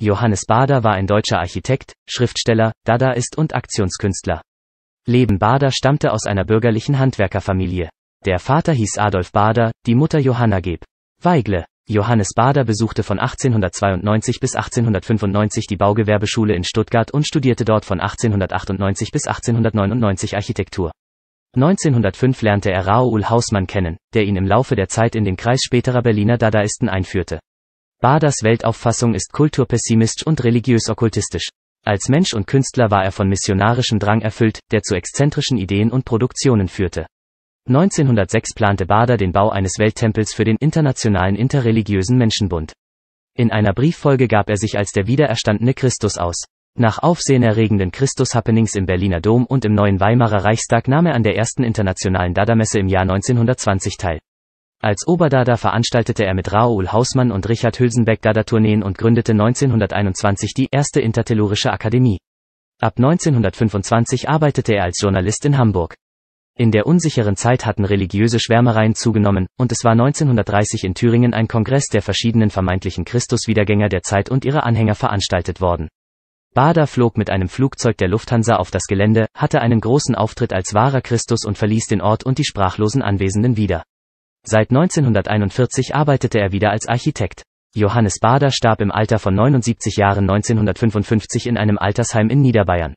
Johannes Bader war ein deutscher Architekt, Schriftsteller, Dadaist und Aktionskünstler. Leben Bader stammte aus einer bürgerlichen Handwerkerfamilie. Der Vater hieß Adolf Bader, die Mutter Johanna Geb. Weigle. Johannes Bader besuchte von 1892 bis 1895 die Baugewerbeschule in Stuttgart und studierte dort von 1898 bis 1899 Architektur. 1905 lernte er Raoul Hausmann kennen, der ihn im Laufe der Zeit in den Kreis späterer Berliner Dadaisten einführte. Baders Weltauffassung ist kulturpessimistisch und religiös-okkultistisch. Als Mensch und Künstler war er von missionarischem Drang erfüllt, der zu exzentrischen Ideen und Produktionen führte. 1906 plante Bader den Bau eines Welttempels für den Internationalen Interreligiösen Menschenbund. In einer Brieffolge gab er sich als der wiedererstandene Christus aus. Nach aufsehenerregenden Christus-Happenings im Berliner Dom und im neuen Weimarer Reichstag nahm er an der ersten internationalen Dada-Messe im Jahr 1920 teil. Als Oberdada veranstaltete er mit Raoul Hausmann und Richard Hülsenbeck Dada-Tourneen und gründete 1921 die erste Intertellurische Akademie. Ab 1925 arbeitete er als Journalist in Hamburg. In der unsicheren Zeit hatten religiöse Schwärmereien zugenommen, und es war 1930 in Thüringen ein Kongress der verschiedenen vermeintlichen Christuswiedergänger der Zeit und ihrer Anhänger veranstaltet worden. Bader flog mit einem Flugzeug der Lufthansa auf das Gelände, hatte einen großen Auftritt als wahrer Christus und verließ den Ort und die sprachlosen Anwesenden wieder. Seit 1941 arbeitete er wieder als Architekt. Johannes Bader starb im Alter von 79 Jahren 1955 in einem Altersheim in Niederbayern